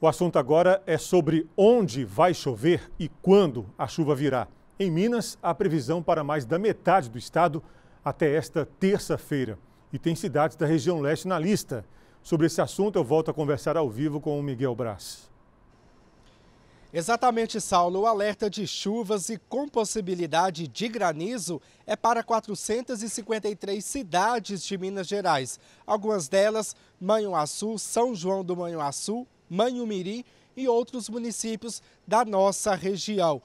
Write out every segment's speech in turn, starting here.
O assunto agora é sobre onde vai chover e quando a chuva virá. Em Minas, há previsão para mais da metade do estado até esta terça-feira. E tem cidades da região leste na lista. Sobre esse assunto, eu volto a conversar ao vivo com o Miguel Braz. Exatamente, Saulo. O alerta de chuvas e com possibilidade de granizo é para 453 cidades de Minas Gerais. Algumas delas, Manhuaçu, São João do Manhuaçu, Manhumirim e outros municípios da nossa região.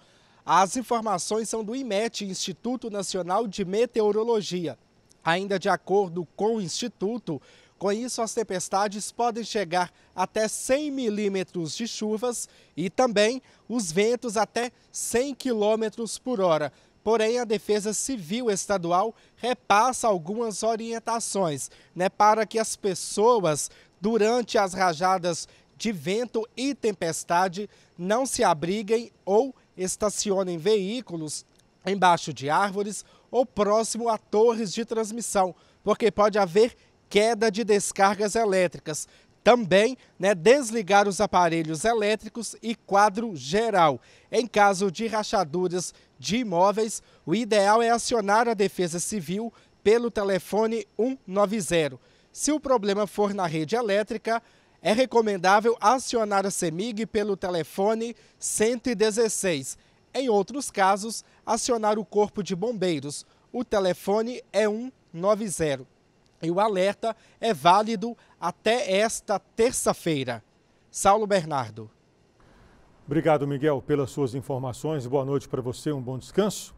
As informações são do IMET, Instituto Nacional de Meteorologia. Ainda de acordo com o Instituto, com isso, as tempestades podem chegar até 100 milímetros de chuvas e também os ventos até 100 quilômetros por hora. Porém, a Defesa Civil Estadual repassa algumas orientações né, para que as pessoas, durante as rajadas de vento e tempestade, não se abriguem ou estacionem veículos embaixo de árvores ou próximo a torres de transmissão, porque pode haver queda de descargas elétricas. Também né, desligar os aparelhos elétricos e quadro geral. Em caso de rachaduras de imóveis, o ideal é acionar a Defesa Civil pelo telefone 190. Se o problema for na rede elétrica, é recomendável acionar a CEMIG pelo telefone 116. Em outros casos, acionar o Corpo de Bombeiros. O telefone é 190. E o alerta é válido até esta terça-feira. Saulo Bernardo. Obrigado, Miguel, pelas suas informações. Boa noite para você, um bom descanso.